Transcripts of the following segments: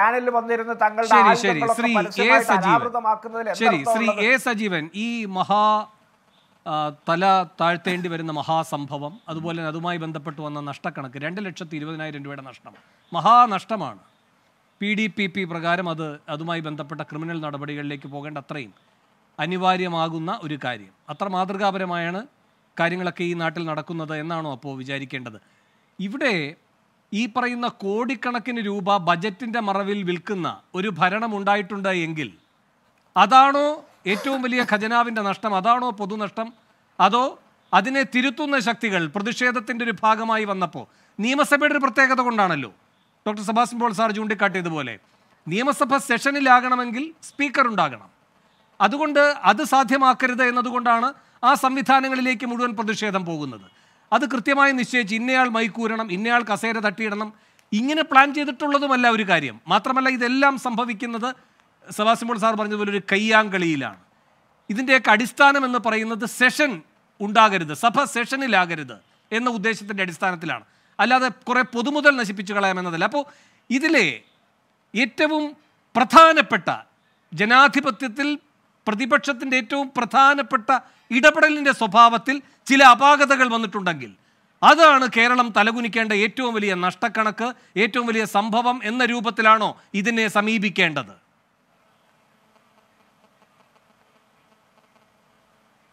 ചാനലിൽ വന്നിരുന്ന തങ്ങളുടെ ശരി ശ്രീ എ സജീവൻ ശരി ശ്രീ എ സജീവൻ ഈ മഹാ തല താഴ്ത്തേണ്ടി വരുന്ന മഹാസംഭവം അതുപോലെ തന്നെ അതുമായി ബന്ധപ്പെട്ട് വന്ന നഷ്ടക്കണക്ക് രണ്ട് ലക്ഷത്തി ഇരുപതിനായിരം രൂപയുടെ നഷ്ടം മഹാനഷ്ടമാണ് പി ഡി പി പി പ്രകാരം അത് അതുമായി ബന്ധപ്പെട്ട ക്രിമിനൽ നടപടികളിലേക്ക് പോകേണ്ട അത്രയും അനിവാര്യമാകുന്ന ഒരു കാര്യം അത്ര മാതൃകാപരമായാണ് കാര്യങ്ങളൊക്കെ ഈ നാട്ടിൽ നടക്കുന്നത് എന്നാണോ അപ്പോൾ വിചാരിക്കേണ്ടത് ഇവിടെ ഈ പറയുന്ന കോടിക്കണക്കിന് രൂപ ബജറ്റിൻ്റെ മറവിൽ വിൽക്കുന്ന ഒരു ഭരണം ഉണ്ടായിട്ടുണ്ട് എങ്കിൽ അതാണോ ഏറ്റവും വലിയ ഖജനാവിൻ്റെ നഷ്ടം അതാണോ പൊതുനഷ്ടം അതോ അതിനെ തിരുത്തുന്ന ശക്തികൾ പ്രതിഷേധത്തിൻ്റെ ഒരു ഭാഗമായി വന്നപ്പോൾ നിയമസഭയുടെ ഒരു പ്രത്യേകത കൊണ്ടാണല്ലോ ഡോക്ടർ സുഭാഷ് പോൾ സാർ ചൂണ്ടിക്കാട്ടിയതുപോലെ നിയമസഭ സെഷനിലാകണമെങ്കിൽ സ്പീക്കർ ഉണ്ടാകണം അതുകൊണ്ട് അത് സാധ്യമാക്കരുത് എന്നതുകൊണ്ടാണ് ആ സംവിധാനങ്ങളിലേക്ക് മുഴുവൻ പ്രതിഷേധം പോകുന്നത് അത് കൃത്യമായി നിശ്ചയിച്ച് ഇന്നയാൾ മൈക്കൂരണം ഇന്നയാൾ കസേര തട്ടിയിടണം ഇങ്ങനെ പ്ലാൻ ചെയ്തിട്ടുള്ളതുമല്ല ഒരു കാര്യം മാത്രമല്ല ഇതെല്ലാം സംഭവിക്കുന്നത് സവാസിമോൾ സാർ പറഞ്ഞതുപോലെ ഒരു കയ്യാങ്കളിയിലാണ് ഇതിൻ്റെയൊക്കെ അടിസ്ഥാനം എന്ന് പറയുന്നത് സെഷൻ ഉണ്ടാകരുത് സഭ സെഷനിലാകരുത് എന്ന ഉദ്ദേശത്തിൻ്റെ അടിസ്ഥാനത്തിലാണ് അല്ലാതെ കുറേ പൊതുമുതൽ നശിപ്പിച്ചു കളയാമെന്നതല്ല അപ്പോൾ ഇതിലെ ഏറ്റവും പ്രധാനപ്പെട്ട ജനാധിപത്യത്തിൽ പ്രതിപക്ഷത്തിൻ്റെ ഏറ്റവും പ്രധാനപ്പെട്ട ഇടപെടലിൻ്റെ സ്വഭാവത്തിൽ ചില അപാകതകൾ വന്നിട്ടുണ്ടെങ്കിൽ അതാണ് കേരളം തലകുനിക്കേണ്ട ഏറ്റവും വലിയ നഷ്ടക്കണക്ക് ഏറ്റവും വലിയ സംഭവം എന്ന രൂപത്തിലാണോ ഇതിനെ സമീപിക്കേണ്ടത്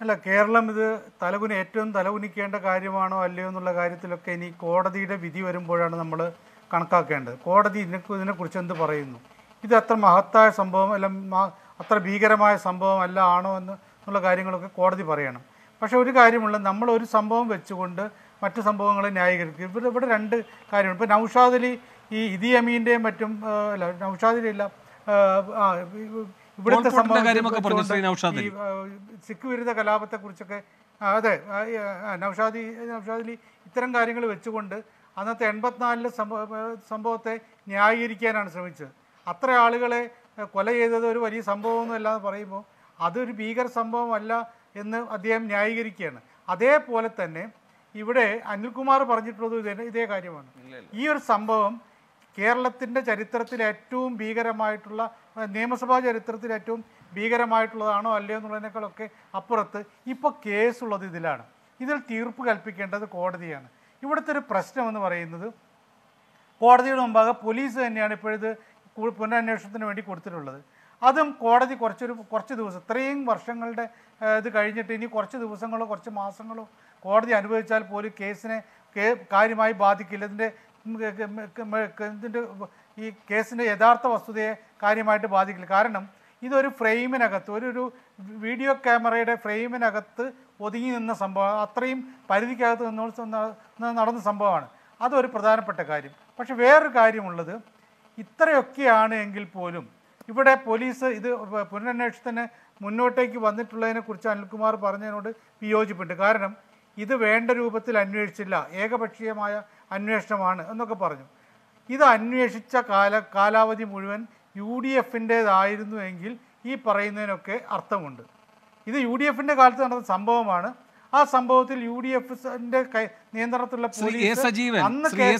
അല്ല കേരളം ഇത് തലകുനി ഏറ്റവും തലകുനിക്കേണ്ട കാര്യമാണോ അല്ലയോ എന്നുള്ള കാര്യത്തിലൊക്കെ ഇനി കോടതിയുടെ വിധി വരുമ്പോഴാണ് നമ്മൾ കണക്കാക്കേണ്ടത് കോടതി ഇതിനെ ഇതിനെക്കുറിച്ച് എന്ത് പറയുന്നു ഇത് അത്ര മഹത്തായ സംഭവം അല്ല അത്ര ഭീകരമായ സംഭവമല്ല ആണോ എന്ന് എന്നുള്ള കാര്യങ്ങളൊക്കെ കോടതി പറയണം പക്ഷേ ഒരു കാര്യമുള്ള നമ്മൾ ഒരു സംഭവം വെച്ചുകൊണ്ട് മറ്റ് സംഭവങ്ങളെ ന്യായീകരിക്കും ഇവിടെ ഇവിടെ രണ്ട് കാര്യമുണ്ട് ഇപ്പോൾ നൌഷാദ് അലി ഈ ഇതി അമീൻ്റെയും മറ്റും അല്ല നൌഷാദ് അലി അല്ല ഇവിടുത്തെ സംഭവം സിഖ് വിരുദ്ധ കലാപത്തെക്കുറിച്ചൊക്കെ അതെ നൗഷാദി അലി ഇത്തരം കാര്യങ്ങൾ വെച്ചുകൊണ്ട് അന്നത്തെ എൺപത്തിനാലിലെ സംഭവ സംഭവത്തെ ന്യായീകരിക്കാനാണ് ശ്രമിച്ചത് അത്ര ആളുകളെ കൊല ചെയ്തത് ഒരു വലിയ സംഭവമൊന്നുമല്ലാതെ പറയുമ്പോൾ അതൊരു ഭീകര സംഭവമല്ല എന്ന് അദ്ദേഹം ന്യായീകരിക്കുകയാണ് അതേപോലെ തന്നെ ഇവിടെ അനിൽകുമാർ പറഞ്ഞിട്ടുള്ളത് ഇതേ ഇതേ കാര്യമാണ് ഈ ഒരു സംഭവം കേരളത്തിൻ്റെ ചരിത്രത്തിൽ ഏറ്റവും ഭീകരമായിട്ടുള്ള നിയമസഭാ ചരിത്രത്തിൽ ഏറ്റവും ഭീകരമായിട്ടുള്ളതാണോ അല്ലയോ എന്നുള്ളതിനേക്കാളൊക്കെ അപ്പുറത്ത് ഇപ്പോൾ കേസുള്ളത് ഇതിലാണ് ഇതിൽ തീർപ്പ് കൽപ്പിക്കേണ്ടത് കോടതിയാണ് ഇവിടുത്തെ ഒരു പ്രശ്നം എന്ന് പറയുന്നത് കോടതിയുടെ മുമ്പാകെ പോലീസ് തന്നെയാണ് ഇപ്പോഴത് പുനരന്വേഷണത്തിന് വേണ്ടി കൊടുത്തിട്ടുള്ളത് അതും കോടതി കുറച്ചൊരു കുറച്ച് ദിവസം ഇത്രയും വർഷങ്ങളുടെ ഇത് കഴിഞ്ഞിട്ട് ഇനി കുറച്ച് ദിവസങ്ങളോ കുറച്ച് മാസങ്ങളോ കോടതി അനുഭവിച്ചാൽ പോലും കേസിനെ കാര്യമായി ബാധിക്കില്ല ഇതിൻ്റെ ഇതിൻ്റെ ഈ കേസിൻ്റെ യഥാർത്ഥ വസ്തുതയെ കാര്യമായിട്ട് ബാധിക്കില്ല കാരണം ഇതൊരു ഫ്രെയിമിനകത്ത് ഒരു ഒരു വീഡിയോ ക്യാമറയുടെ ഫ്രെയിമിനകത്ത് ഒതുങ്ങി നിന്ന സംഭവം അത്രയും പരിധിക്കകത്ത് നിന്ന് നടന്ന സംഭവമാണ് അതൊരു പ്രധാനപ്പെട്ട കാര്യം പക്ഷേ വേറൊരു കാര്യമുള്ളത് ഇത്രയൊക്കെയാണ് എങ്കിൽ പോലും ഇവിടെ പോലീസ് ഇത് പുനരന്വേഷണത്തിന് മുന്നോട്ടേക്ക് വന്നിട്ടുള്ളതിനെക്കുറിച്ച് അനിൽകുമാർ പറഞ്ഞതിനോട് വിയോജിപ്പുണ്ട് കാരണം ഇത് വേണ്ട രൂപത്തിൽ അന്വേഷിച്ചില്ല ഏകപക്ഷീയമായ അന്വേഷണമാണ് എന്നൊക്കെ പറഞ്ഞു ഇത് അന്വേഷിച്ച കാല കാലാവധി മുഴുവൻ യു ഡി എഫിൻ്റേതായിരുന്നു എങ്കിൽ ഈ പറയുന്നതിനൊക്കെ അർത്ഥമുണ്ട് ഇത് യു ഡി എഫിൻ്റെ കാലത്ത് നടന്ന സംഭവമാണ് ആ സംഭവത്തിൽ യു ഡി എഫ് നിയന്ത്രണത്തിലുള്ള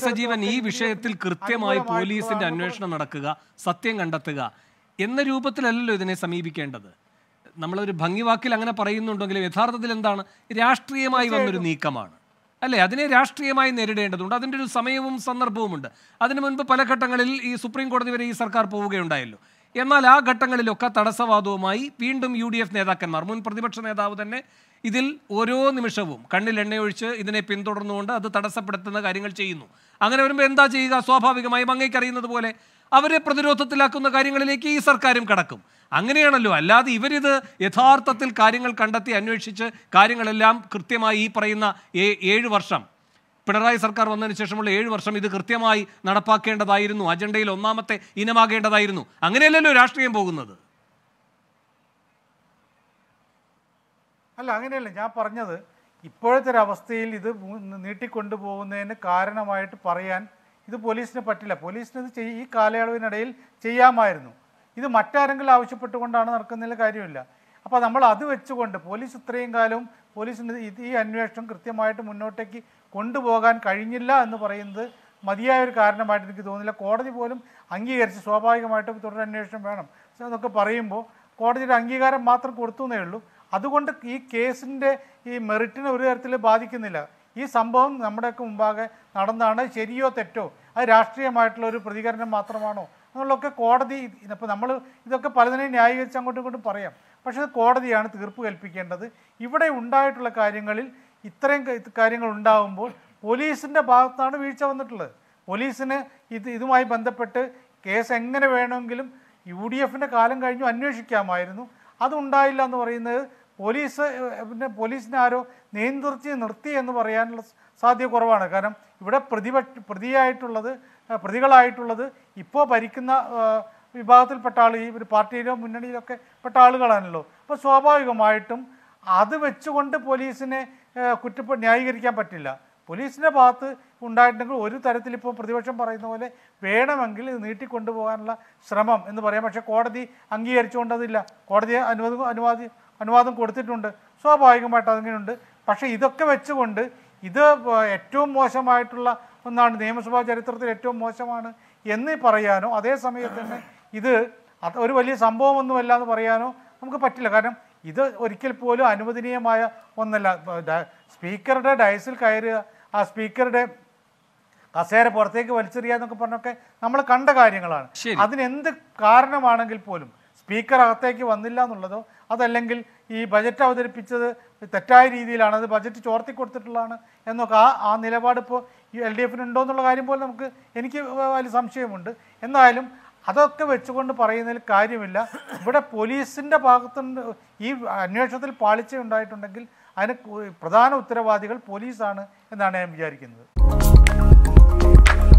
സജീവൻ ഈ വിഷയത്തിൽ കൃത്യമായി പോലീസിന്റെ അന്വേഷണം നടക്കുക സത്യം കണ്ടെത്തുക എന്ന രൂപത്തിലല്ലല്ലോ ഇതിനെ സമീപിക്കേണ്ടത് നമ്മളൊരു ഭംഗിവാക്കിൽ അങ്ങനെ പറയുന്നുണ്ടെങ്കിലും യഥാർത്ഥത്തിൽ എന്താണ് രാഷ്ട്രീയമായി വന്നൊരു നീക്കമാണ് അല്ലേ അതിനെ രാഷ്ട്രീയമായി നേരിടേണ്ടതുണ്ട് അതിൻ്റെ ഒരു സമയവും സന്ദർഭവുമുണ്ട് അതിനു മുൻപ് പല ഘട്ടങ്ങളിൽ ഈ സുപ്രീം കോടതി വരെ ഈ സർക്കാർ പോവുകയുണ്ടായല്ലോ എന്നാൽ ആ ഘട്ടങ്ങളിലൊക്കെ തടസ്സവാദവുമായി വീണ്ടും യു ഡി എഫ് നേതാക്കന്മാർ മുൻ പ്രതിപക്ഷ നേതാവ് തന്നെ ഇതിൽ ഓരോ നിമിഷവും കണ്ണിൽ എണ്ണയൊഴിച്ച് ഇതിനെ പിന്തുടർന്നുകൊണ്ട് അത് തടസ്സപ്പെടുത്തുന്ന കാര്യങ്ങൾ ചെയ്യുന്നു അങ്ങനെ വരുമ്പോൾ എന്താ ചെയ്യുക സ്വാഭാവികമായും അങ്ങേക്കറിയുന്നത് പോലെ അവരെ പ്രതിരോധത്തിലാക്കുന്ന കാര്യങ്ങളിലേക്ക് ഈ സർക്കാരും കടക്കും അങ്ങനെയാണല്ലോ അല്ലാതെ ഇവരിത് യഥാർത്ഥത്തിൽ കാര്യങ്ങൾ കണ്ടെത്തി അന്വേഷിച്ച് കാര്യങ്ങളെല്ലാം കൃത്യമായി ഈ പറയുന്ന ഏഴ് വർഷം പിണറായി സർക്കാർ വന്നതിന് ശേഷമുള്ള ഏഴ് വർഷം ഇത് കൃത്യമായി നടപ്പാക്കേണ്ടതായിരുന്നു അജണ്ടയിൽ ഒന്നാമത്തെ ഇനമാകേണ്ടതായിരുന്നു അങ്ങനെയല്ലല്ലോ രാഷ്ട്രീയം പോകുന്നത് അല്ല അങ്ങനെയല്ല ഞാൻ പറഞ്ഞത് ഇപ്പോഴത്തെ ഒരു അവസ്ഥയിൽ ഇത് നീട്ടിക്കൊണ്ടുപോകുന്നതിന് കാരണമായിട്ട് പറയാൻ ഇത് പോലീസിന് പറ്റില്ല പോലീസിന് ഇത് ഈ കാലയളവിനിടയിൽ ചെയ്യാമായിരുന്നു ഇത് മറ്റാരെങ്കിലും ആവശ്യപ്പെട്ടുകൊണ്ടാണ് നടക്കുന്നതിൽ കാര്യമില്ല അപ്പോൾ നമ്മൾ അത് വെച്ചുകൊണ്ട് പോലീസ് ഇത്രയും കാലം പോലീസിന് ഈ അന്വേഷണം കൃത്യമായിട്ട് മുന്നോട്ടേക്ക് കൊണ്ടുപോകാൻ കഴിഞ്ഞില്ല എന്ന് പറയുന്നത് മതിയായ ഒരു കാരണമായിട്ട് എനിക്ക് തോന്നുന്നില്ല കോടതി പോലും അംഗീകരിച്ച് സ്വാഭാവികമായിട്ടും തുടരന്വേഷണം വേണം എന്നൊക്കെ പറയുമ്പോൾ കോടതിയുടെ അംഗീകാരം മാത്രം കൊടുത്തു എന്നേ ഉള്ളൂ അതുകൊണ്ട് ഈ കേസിൻ്റെ ഈ മെറിറ്റിനെ ഒരു തരത്തിൽ ബാധിക്കുന്നില്ല ഈ സംഭവം നമ്മുടെയൊക്കെ മുമ്പാകെ നടന്നാണ് ശരിയോ തെറ്റോ അത് രാഷ്ട്രീയമായിട്ടുള്ള ഒരു പ്രതികരണം മാത്രമാണോ എന്നുള്ളതൊക്കെ കോടതി അപ്പോൾ നമ്മൾ ഇതൊക്കെ പലതിനെയും ന്യായീകരിച്ച് അങ്ങോട്ടും ഇങ്ങോട്ടും പറയാം പക്ഷേ കോടതിയാണ് തീർപ്പ് കൽപ്പിക്കേണ്ടത് ഇവിടെ ഉണ്ടായിട്ടുള്ള കാര്യങ്ങളിൽ ഇത്രയും കാര്യങ്ങൾ ഉണ്ടാകുമ്പോൾ പോലീസിൻ്റെ ഭാഗത്താണ് വീഴ്ച വന്നിട്ടുള്ളത് പോലീസിന് ഇത് ഇതുമായി ബന്ധപ്പെട്ട് കേസ് എങ്ങനെ വേണമെങ്കിലും യു ഡി എഫിൻ്റെ കാലം കഴിഞ്ഞു അന്വേഷിക്കാമായിരുന്നു അതുണ്ടായില്ല എന്ന് പറയുന്നത് പോലീസ് പിന്നെ പോലീസിനെ ആരോ നിയന്ത്രിച്ച് നിർത്തി എന്ന് പറയാനുള്ള സാധ്യത കുറവാണ് കാരണം ഇവിടെ പ്രതിപക്ഷ പ്രതിയായിട്ടുള്ളത് പ്രതികളായിട്ടുള്ളത് ഇപ്പോൾ ഭരിക്കുന്ന വിഭാഗത്തിൽപ്പെട്ട ആൾ ഈ ഒരു പാർട്ടിയിലോ മുന്നണിയിലൊക്കെ പെട്ട ആളുകളാണല്ലോ അപ്പോൾ സ്വാഭാവികമായിട്ടും അത് വെച്ചുകൊണ്ട് പോലീസിനെ കുറ്റപ്പെ ന്യായീകരിക്കാൻ പറ്റില്ല പോലീസിൻ്റെ ഭാഗത്ത് ഉണ്ടായിട്ടുണ്ടെങ്കിൽ ഒരു തരത്തിൽ ഇപ്പോൾ പ്രതിപക്ഷം പറയുന്ന പോലെ വേണമെങ്കിൽ ഇത് നീട്ടിക്കൊണ്ടുപോകാനുള്ള ശ്രമം എന്ന് പറയാം പക്ഷേ കോടതി അംഗീകരിച്ചുകൊണ്ടതില്ല കോടതി അനുവാദം അനുവാദി അനുവാദം കൊടുത്തിട്ടുണ്ട് സ്വാഭാവികമായിട്ട് അതിങ്ങനെയുണ്ട് പക്ഷേ ഇതൊക്കെ വെച്ചുകൊണ്ട് ഇത് ഏറ്റവും മോശമായിട്ടുള്ള ഒന്നാണ് നിയമസഭാ ചരിത്രത്തിൽ ഏറ്റവും മോശമാണ് എന്ന് പറയാനോ അതേ സമയത്ത് തന്നെ ഇത് ഒരു വലിയ സംഭവമൊന്നുമല്ല എന്ന് പറയാനോ നമുക്ക് പറ്റില്ല കാരണം ഇത് ഒരിക്കൽ പോലും അനുവദനീയമായ ഒന്നല്ല സ്പീക്കറുടെ ഡയസിൽ കയറുക ആ സ്പീക്കറുടെ കസേര പുറത്തേക്ക് വലിച്ചെറിയുക എന്നൊക്കെ പറഞ്ഞൊക്കെ നമ്മൾ കണ്ട കാര്യങ്ങളാണ് അതിനെന്ത് കാരണമാണെങ്കിൽ പോലും സ്പീക്കർ അകത്തേക്ക് വന്നില്ല എന്നുള്ളതോ അതല്ലെങ്കിൽ ഈ ബജറ്റ് അവതരിപ്പിച്ചത് തെറ്റായ രീതിയിലാണ് അത് ബജറ്റ് ചോർത്തി കൊടുത്തിട്ടുള്ളതാണ് എന്നൊക്കെ ആ ആ നിലപാട് എൽ ഡി എഫിനുണ്ടോ എന്നുള്ള കാര്യം പോലും നമുക്ക് എനിക്ക് വലിയ സംശയമുണ്ട് എന്തായാലും അതൊക്കെ വെച്ചുകൊണ്ട് പറയുന്നതിൽ കാര്യമില്ല ഇവിടെ പോലീസിൻ്റെ ഭാഗത്തുനിന്ന് ഈ അന്വേഷണത്തിൽ പാളിച്ച ഉണ്ടായിട്ടുണ്ടെങ്കിൽ അതിന് പ്രധാന ഉത്തരവാദികൾ പോലീസാണ് എന്നാണ് ഞാൻ വിചാരിക്കുന്നത്